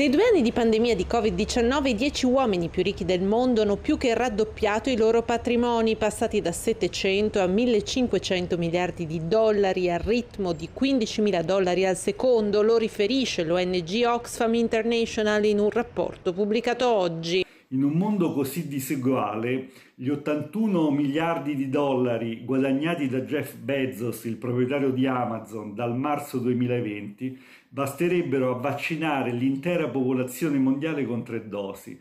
Nei due anni di pandemia di Covid-19 i dieci uomini più ricchi del mondo hanno più che raddoppiato i loro patrimoni, passati da 700 a 1500 miliardi di dollari al ritmo di 15 mila dollari al secondo, lo riferisce l'ONG Oxfam International in un rapporto pubblicato oggi. In un mondo così diseguale, gli 81 miliardi di dollari guadagnati da Jeff Bezos, il proprietario di Amazon, dal marzo 2020, basterebbero a vaccinare l'intera popolazione mondiale con tre dosi.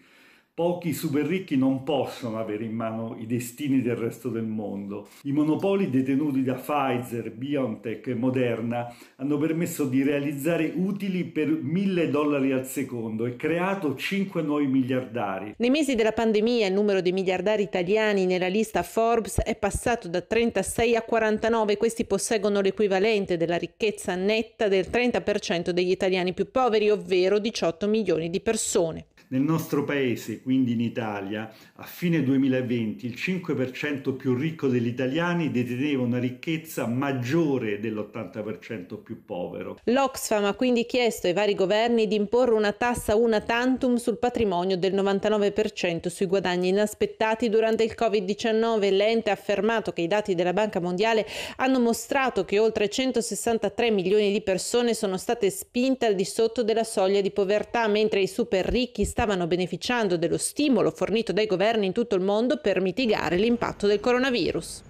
Pochi super ricchi non possono avere in mano i destini del resto del mondo. I monopoli detenuti da Pfizer, BioNTech e Moderna hanno permesso di realizzare utili per mille dollari al secondo e creato 5 nuovi miliardari. Nei mesi della pandemia il numero dei miliardari italiani nella lista Forbes è passato da 36 a 49. Questi posseggono l'equivalente della ricchezza netta del 30% degli italiani più poveri, ovvero 18 milioni di persone. Nel nostro paese, quindi in Italia, a fine 2020 il 5% più ricco degli italiani deteneva una ricchezza maggiore dell'80% più povero. L'Oxfam ha quindi chiesto ai vari governi di imporre una tassa una tantum sul patrimonio del 99% sui guadagni inaspettati durante il Covid-19. L'ente ha affermato che i dati della Banca Mondiale hanno mostrato che oltre 163 milioni di persone sono state spinte al di sotto della soglia di povertà, mentre i super ricchi stanno stavano beneficiando dello stimolo fornito dai governi in tutto il mondo per mitigare l'impatto del coronavirus.